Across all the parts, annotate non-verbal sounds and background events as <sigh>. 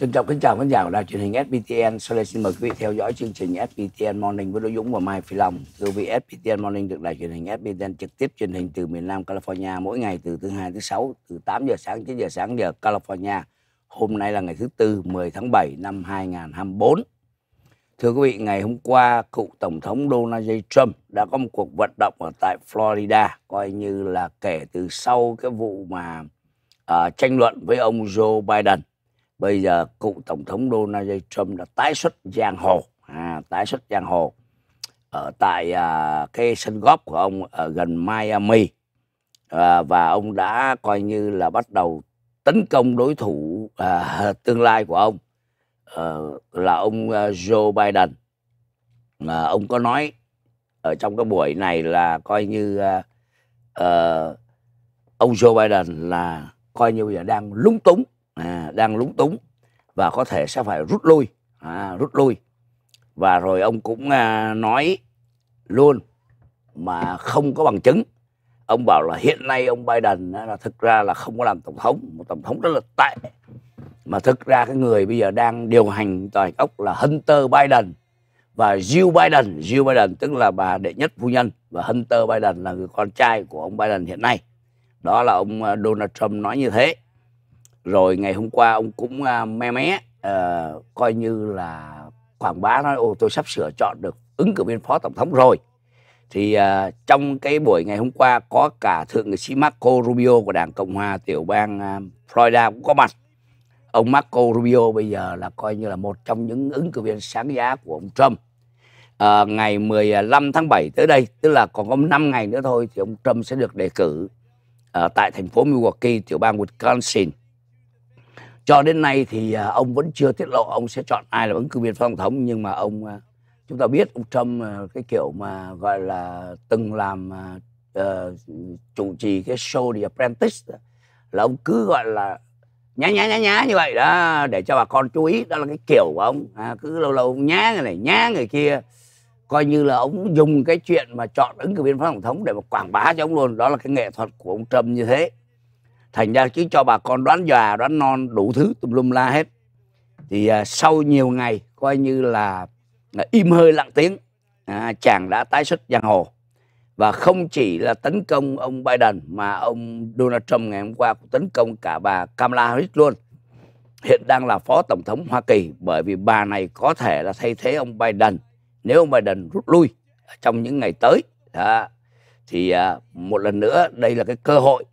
Trân trọng kính chào khán giả của đài truyền hình SBTN. Sau đây xin mời quý vị theo dõi chương trình SBTN Morning với Đỗ Dũng và Mai Phi Long. Thưa quý vị, SBTN Morning được đài truyền hình SBTN trực tiếp truyền hình từ miền Nam California mỗi ngày từ thứ hai thứ sáu từ 8 giờ sáng 9 giờ sáng giờ California. Hôm nay là ngày thứ tư 10 tháng 7 năm 2024. Thưa quý vị, ngày hôm qua cựu tổng thống Donald J. Trump đã có một cuộc vận động ở tại Florida, coi như là kể từ sau cái vụ mà uh, tranh luận với ông Joe Biden bây giờ cựu tổng thống Donald Trump đã tái xuất giang hồ à, tái xuất giang hồ ở tại à, cái sân góp của ông ở gần Miami à, và ông đã coi như là bắt đầu tấn công đối thủ à, tương lai của ông à, là ông à, Joe Biden à, ông có nói ở trong cái buổi này là coi như à, à, ông Joe Biden là coi như là đang lúng túng à, đang lúng túng và có thể sẽ phải rút lui à, rút lui và rồi ông cũng à, nói luôn mà không có bằng chứng ông bảo là hiện nay ông Biden là thực ra là không có làm tổng thống một tổng thống rất là tệ mà thực ra cái người bây giờ đang điều hành tòa ốc là Hunter Biden và Jill Biden Jill Biden tức là bà đệ nhất phu nhân và Hunter Biden là người con trai của ông Biden hiện nay đó là ông à, Donald Trump nói như thế rồi ngày hôm qua ông cũng uh, me mé uh, coi như là quảng bá nói ô tôi sắp sửa chọn được ứng cử viên phó tổng thống rồi thì uh, trong cái buổi ngày hôm qua có cả thượng nghị sĩ Marco Rubio của đảng Cộng hòa tiểu bang uh, Florida cũng có mặt ông Marco Rubio bây giờ là coi như là một trong những ứng cử viên sáng giá của ông Trump à, ngày 15 tháng 7 tới đây tức là còn có 5 ngày nữa thôi thì ông Trump sẽ được đề cử ở ờ, tại thành phố Milwaukee tiểu bang Wisconsin cho đến nay thì à, ông vẫn chưa tiết lộ ông sẽ chọn ai là ứng cử viên phó tổng thống nhưng mà ông à, chúng ta biết ông Trump à, cái kiểu mà gọi là từng làm uh, chủ trì cái show The Apprentice là ông cứ gọi là nhá nhá nhá nhá như vậy đó để cho bà con chú ý đó là cái kiểu của ông à, cứ lâu lâu ông nhá người này nhá người kia coi như là ông dùng cái chuyện mà chọn ứng cử viên phó tổng thống để mà quảng bá cho ông luôn đó là cái nghệ thuật của ông Trump như thế thành ra chứ cho bà con đoán già đoán non đủ thứ tùm lum la hết thì à, sau nhiều ngày coi như là à, im hơi lặng tiếng à, chàng đã tái xuất giang hồ và không chỉ là tấn công ông Biden mà ông Donald Trump ngày hôm qua cũng tấn công cả bà Kamala Harris luôn hiện đang là phó tổng thống Hoa Kỳ bởi vì bà này có thể là thay thế ông Biden nếu ông Biden rút lui trong những ngày tới đó. thì à, một lần nữa đây là cái cơ hội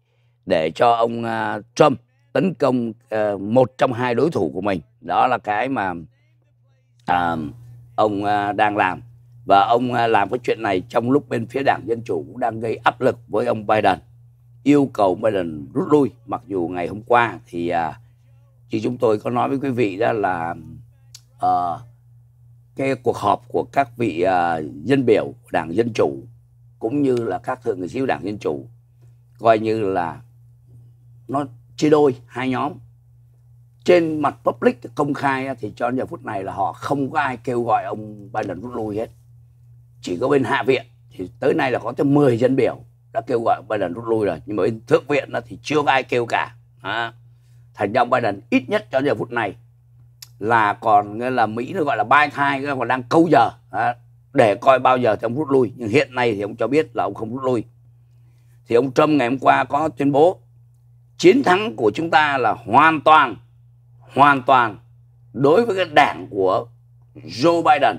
để cho ông à, Trump tấn công ờ, một trong hai đối thủ của mình đó là cái mà à, ông à, đang làm và ông làm cái chuyện này trong lúc bên phía đảng dân chủ cũng đang gây áp lực với ông Biden yêu cầu Biden rút lui mặc dù ngày hôm qua thì uh, chúng tôi có nói với quý vị đó là ờ, cái cuộc họp của các vị dân biểu đảng dân chủ cũng như là các thượng nghị sĩ đảng dân chủ coi như là nó chia đôi hai nhóm trên mặt public công khai thì cho đến giờ phút này là họ không có ai kêu gọi ông Biden rút lui hết chỉ có bên hạ viện thì tới nay là có tới 10 dân biểu đã kêu gọi Biden rút lui rồi nhưng mà bên thượng viện thì chưa có ai kêu cả à. thành ra ông Biden ít nhất cho đến giờ phút này là còn nghĩa là Mỹ nó gọi là bai thai còn đang câu giờ à, để coi bao giờ thì ông rút lui nhưng hiện nay thì ông cho biết là ông không rút lui thì ông Trump ngày hôm qua có tuyên bố chiến thắng của chúng ta là hoàn toàn hoàn toàn đối với cái đảng của Joe Biden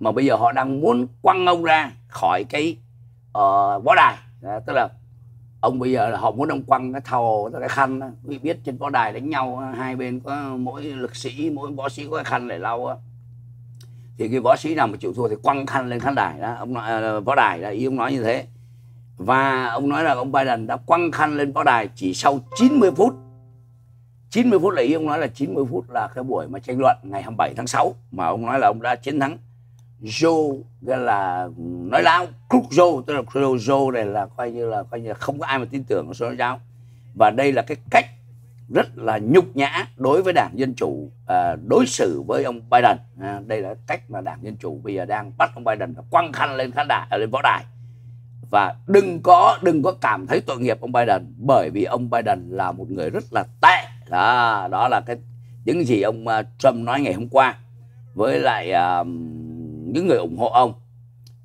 mà bây giờ họ đang muốn quăng ông ra khỏi cái uh, võ đài à, tức là ông bây giờ là họ muốn ông quăng cái thầu cái khăn đó. biết trên võ đài đánh nhau hai bên có mỗi lực sĩ mỗi võ sĩ có cái khăn để lau thì cái võ sĩ nào mà chịu thua thì quăng khăn lên khán đài đó ông nói, ờ, võ đài đó ý ông nói như thế và ông nói là ông Biden đã quăng khăn lên pháo đài chỉ sau 90 phút 90 phút là ý ông nói là 90 phút là cái buổi mà tranh luận ngày 27 tháng 6 mà ông nói là ông đã chiến thắng Joe gọi là nói láo Crook Joe tức là Crook Joe này là coi như là coi như là không có ai mà tin tưởng số nói và đây là cái cách rất là nhục nhã đối với đảng dân chủ à, đối xử với ông Biden à, đây là cách mà đảng dân chủ bây giờ đang bắt ông Biden quăng khăn lên khán đài à, lên võ đài và đừng có đừng có cảm thấy tội nghiệp ông Biden bởi vì ông Biden là một người rất là tệ đó đó là cái những gì ông à, Trump nói ngày hôm qua với lại uh, những người ủng hộ ông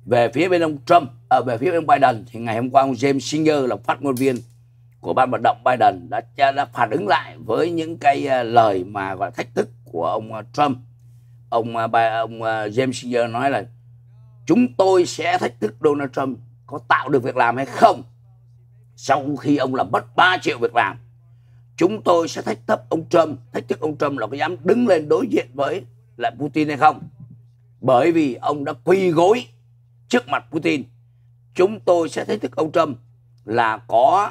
về phía bên ông Trump à, về phía bên ông Biden thì ngày hôm qua ông James Singer là phát ngôn viên của ban vận động Biden đã đã phản ứng lại với những cái à, lời mà gọi thách thức của ông Trump ông ông James Singer nói là chúng tôi sẽ thách thức Donald Trump có tạo được việc làm hay không sau khi ông làm mất 3 triệu việc làm chúng tôi sẽ thách thức ông Trump thách thức ông Trump là có dám đứng lên đối diện với lại Putin hay không bởi vì ông đã quỳ gối trước mặt Putin chúng tôi sẽ thách thức ông Trump là có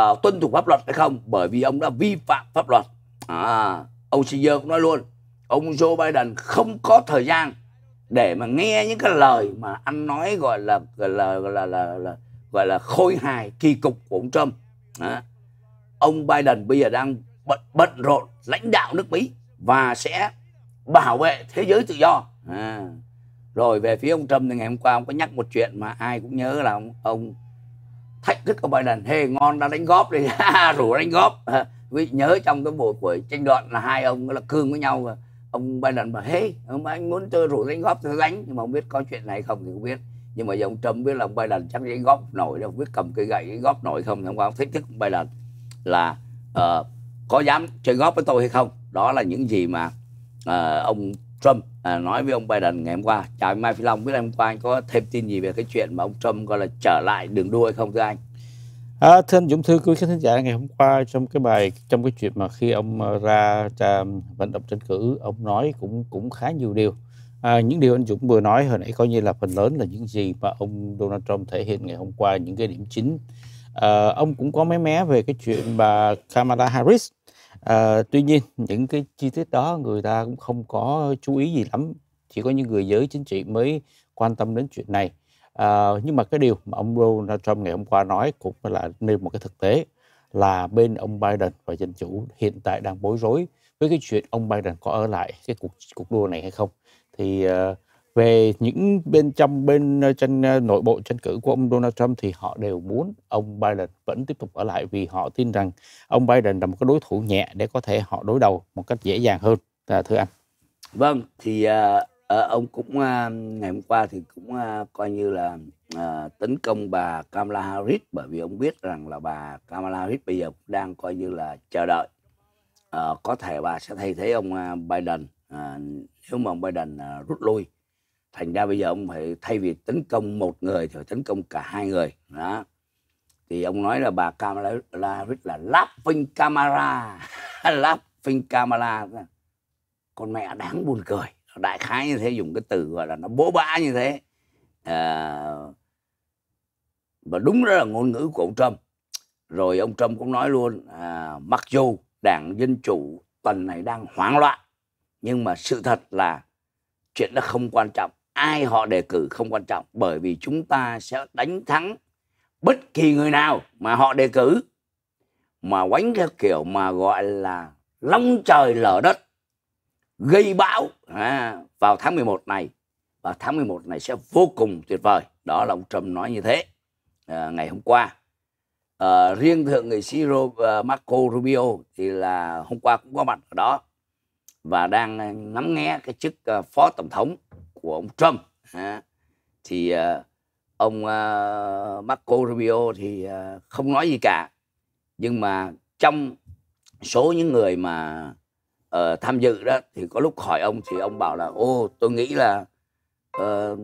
uh, tuân thủ pháp luật hay không bởi vì ông đã vi phạm pháp luật à, ông Senior cũng nói luôn ông Joe Biden không có thời gian để mà nghe những cái lời mà anh nói gọi là gọi là gọi là, là, là gọi là khôi hài kỳ cục của ông Trump. Đó. Ông Biden bây giờ đang bận, bận rộn lãnh đạo nước Mỹ và sẽ bảo vệ thế giới tự do. À. Rồi về phía ông Trump thì ngày hôm qua ông có nhắc một chuyện mà ai cũng nhớ là ông, ông thách thức ông Biden, hề hey, ngon đã đánh góp đi, <laughs> rủ đánh góp. À, nhớ trong cái buổi của tranh luận là hai ông là cương với nhau rồi ông Biden bảo hey ông anh muốn tôi rủ đánh góp tôi đánh nhưng mà không biết có chuyện này không thì không biết nhưng mà ông Trump biết là ông Biden chắc đánh góp nổi đâu biết cầm cây gậy góp nổi không thì ông không thách thức ông Biden là uh, có dám chơi góp với tôi hay không đó là những gì mà uh, ông Trump à, nói với ông Biden ngày hôm qua chào anh Mai Phi Long biết là hôm qua anh có thêm tin gì về cái chuyện mà ông Trump gọi là trở lại đường đua hay không thưa anh À, thưa anh Dũng Thư, quý khán giả ngày hôm qua trong cái bài trong cái chuyện mà khi ông ờ, ra, ra vận động tranh cử, ông nói cũng cũng khá nhiều điều. À, những điều anh Dũng vừa nói hồi nãy coi như là phần lớn là những gì mà ông Donald Trump thể hiện ngày hôm qua những cái điểm chính. À, ông cũng có mé mé về cái chuyện bà Kamala Harris. À, tuy nhiên những cái chi tiết đó người ta cũng không có chú ý gì lắm, chỉ có những người giới chính trị mới quan tâm đến chuyện này À, nhưng mà cái điều mà ông Donald Trump ngày hôm qua nói cũng là nêu một cái thực tế là bên ông Biden và dân chủ hiện tại đang bối rối với cái chuyện ông Biden có ở lại cái cuộc cuộc đua này hay không. Thì uh, về những bên trong bên trên ờ, nội bộ tranh cử của ông Donald Trump thì họ đều muốn ông Biden vẫn tiếp tục ở lại vì họ tin rằng ông Biden là một cái đối thủ nhẹ để có thể họ đối đầu một cách dễ dàng hơn. À, thưa anh. Vâng, thì uh, à, ông cũng à, ngày hôm qua thì cũng à, coi như là à, tấn công bà Kamala Harris bởi vì ông biết rằng là bà Kamala Harris bây giờ cũng đang coi như là chờ đợi à, có thể bà sẽ thay thế ông Biden à, nếu mà ông Biden à, rút lui thành ra bây giờ ông phải thay vì tấn công một người thì phải tấn công cả hai người đó thì ông nói là bà Kamala Harris là laughing camera <laughs> laughing Kamala con mẹ đáng buồn cười đại khái như thế dùng cái từ gọi là nó bố bã như thế à, và đúng đó là ngôn ngữ của ông Trump rồi ông Trump cũng nói luôn à, mặc dù đảng dân chủ tuần này đang hoảng loạn nhưng mà sự thật là chuyện đó không quan trọng ai họ đề cử không quan trọng bởi vì chúng ta sẽ đánh thắng bất kỳ người nào mà họ đề cử mà quánh theo kiểu mà gọi là long trời lở đất gây bão à, vào tháng 11 này và tháng 11 này sẽ vô cùng tuyệt vời đó là ông Trump nói như thế à, ngày hôm qua à, riêng thượng nghị sĩ à, Marco Rubio thì là hôm qua cũng có mặt ở đó và đang ngắm nghe cái chức à, phó tổng thống của ông Trump à, thì à, ông uh, Marco Rubio thì uh, không nói gì cả nhưng mà trong số những người mà uh, tham dự đó thì có lúc hỏi ông thì ông bảo là ô tôi nghĩ là uh,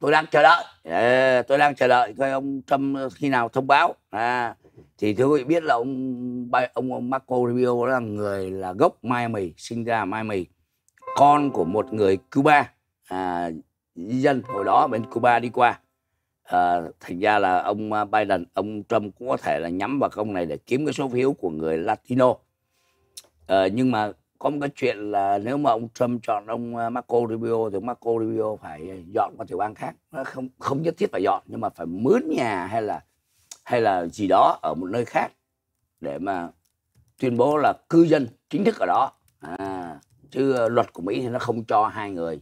tôi đang chờ đợi ờ, tôi đang chờ đợi coi ông Trump khi nào thông báo à, thì thưa quý vị biết là ông ông Marco Rubio là người là gốc Miami sinh ra Miami con của một người Cuba à, dân hồi đó bên Cuba đi qua à, thành ra là ông Biden ông Trump cũng có thể là nhắm vào công này để kiếm cái số phiếu của người Latino à, nhưng mà có một cái chuyện là nếu mà ông Trump chọn ông ờ, Marco Rubio thì Marco Rubio phải ờ, dọn qua tiểu bang khác nó không không nhất thiết phải dọn nhưng mà phải mướn nhà hay là hay là gì đó ở một nơi khác để mà tuyên bố là cư dân chính thức ở đó à, chứ ờ, luật của Mỹ thì nó không cho hai người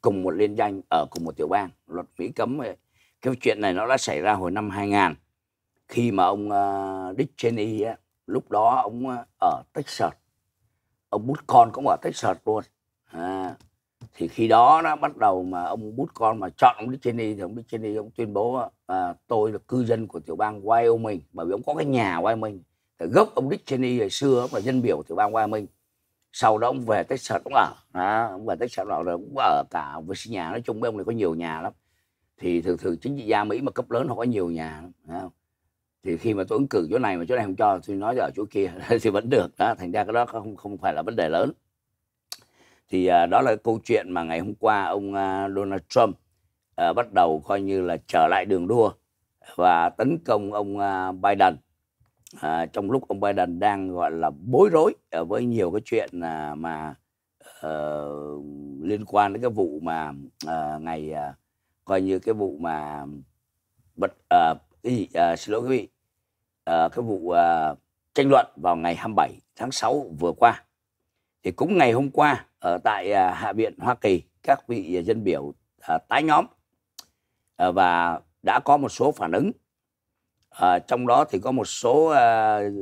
cùng một liên danh ở cùng một tiểu bang luật Mỹ cấm ấy. cái chuyện này nó đã xảy ra hồi năm 2000 khi mà ông Dick Cheney lúc đó ông ở Texas ông bút con cũng ở Texas luôn à, thì khi đó nó bắt đầu mà ông bút con mà chọn ông Dick Cheney thì ông Dick Cheney ông tuyên bố à, tôi là cư dân của tiểu bang Wyoming bởi vì ông có cái nhà Wyoming thì gốc ông Dick Cheney ngày xưa ông là dân biểu tiểu bang Wyoming sau đó ông về Texas cũng ở đó, ông về Texas ở rồi cũng ở cả nhà nói chung với ông này có nhiều nhà lắm thì thường thường chính trị gia Mỹ mà cấp lớn họ có nhiều nhà lắm, không? thì khi mà tôi ứng cử chỗ này mà chỗ này không cho tôi nói ở chỗ kia <laughs> thì vẫn được đó thành ra cái đó không không phải là vấn đề lớn thì à, đó là câu chuyện mà ngày hôm qua ông à, Donald Trump à, bắt đầu coi như là trở lại đường đua và tấn công ông à, Biden à, trong lúc ông Biden đang gọi là bối rối à, với nhiều cái chuyện à, mà à, liên quan đến cái vụ mà à, ngày à, coi như cái vụ mà bật à, cái gì à, xin lỗi quý vị Ờ, cái vụ uh, tranh luận vào ngày 27 tháng 6 vừa qua thì cũng ngày hôm qua ở tại uh, Hạ viện Hoa Kỳ các vị dân biểu uh, tái nhóm uh, và đã có một số phản ứng uh, trong đó thì có một số uh,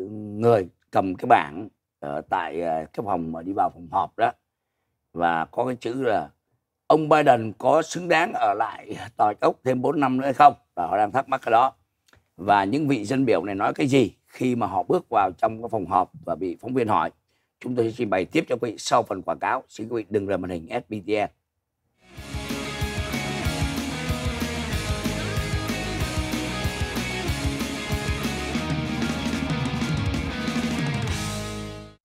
người cầm cái bảng uh, tại uh, cái phòng mà đi vào phòng họp đó và có cái chữ là ông Biden có xứng đáng ở lại tòa ốc thêm 4 năm nữa hay không và họ đang thắc mắc cái đó và những vị dân biểu này nói cái gì khi mà họ bước vào trong cái phòng họp và bị phóng viên hỏi chúng tôi sẽ trình bày tiếp cho quý vị sau phần quảng cáo xin quý vị đừng rời màn hình SBTN